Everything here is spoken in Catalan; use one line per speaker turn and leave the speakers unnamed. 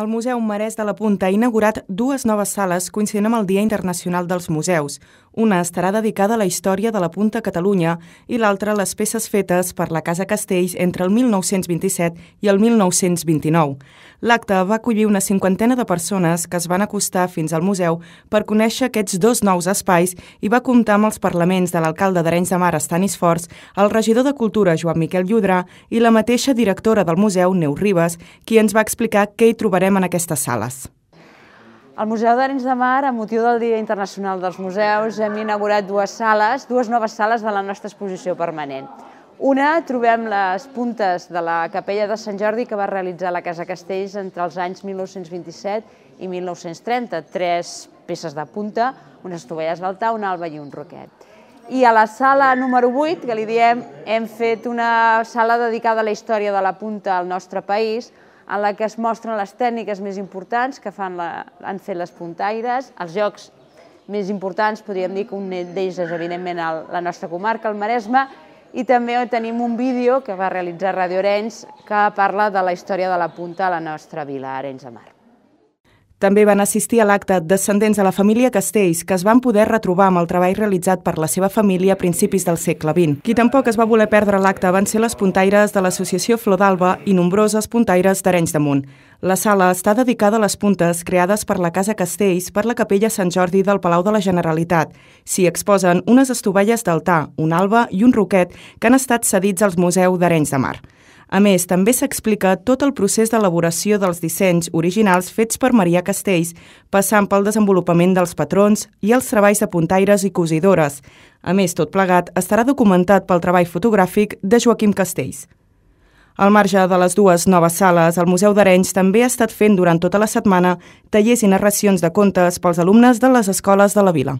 El Museu Marès de la Punta ha inaugurat dues noves sales coincidint amb el Dia Internacional dels Museus, una estarà dedicada a la història de la Punta Catalunya i l'altra a les peces fetes per la Casa Castells entre el 1927 i el 1929. L'acte va acollir una cinquantena de persones que es van acostar fins al museu per conèixer aquests dos nous espais i va comptar amb els parlaments de l'alcalde d'Arenys de Mar, Estanis Forç, el regidor de Cultura, Joan Miquel Llodrà, i la mateixa directora del museu, Neu Ribes, qui ens va explicar què hi trobarem en aquestes sales.
El Museu d'Arenys de Mar, a motiu del Dia Internacional dels Museus, hem inaugurat dues sales, dues noves sales de la nostra exposició permanent. Una, trobem les puntes de la capella de Sant Jordi que va realitzar la Casa Castells entre els anys 1927 i 1930, tres peces de punta, unes tovelles d'altar, una alba i un roquet. I a la sala número 8, que li diem, hem fet una sala dedicada a la història de la punta al nostre país, en la que es mostren les tècniques més importants que fan la, han fet les puntaires, els jocs més importants, podríem dir que un d'ells és evidentment el, la nostra comarca, el Maresme, i també tenim un vídeo que va realitzar Radio Arenys que parla de la història de la punta a la nostra vila, Arenys de Mar.
També van assistir a l'acte descendents de la família Castells, que es van poder retrobar amb el treball realitzat per la seva família a principis del segle XX. Qui tampoc es va voler perdre l'acte van ser les puntaires de l'associació Flor d'Alba i nombroses puntaires d'Arenys de Munt. La sala està dedicada a les puntes creades per la Casa Castells per la Capella Sant Jordi del Palau de la Generalitat. S'hi exposen unes estovalles d'altar, un alba i un roquet que han estat cedits al Museu d'Arenys de Mar. A més, també s'explica tot el procés d'elaboració dels dissenys originals fets per Maria Castells, passant pel desenvolupament dels patrons i els treballs de puntaires i cosidores. A més, tot plegat estarà documentat pel treball fotogràfic de Joaquim Castells. Al marge de les dues noves sales, el Museu d'Arenys també ha estat fent durant tota la setmana tallers i narracions de contes pels alumnes de les escoles de la vila.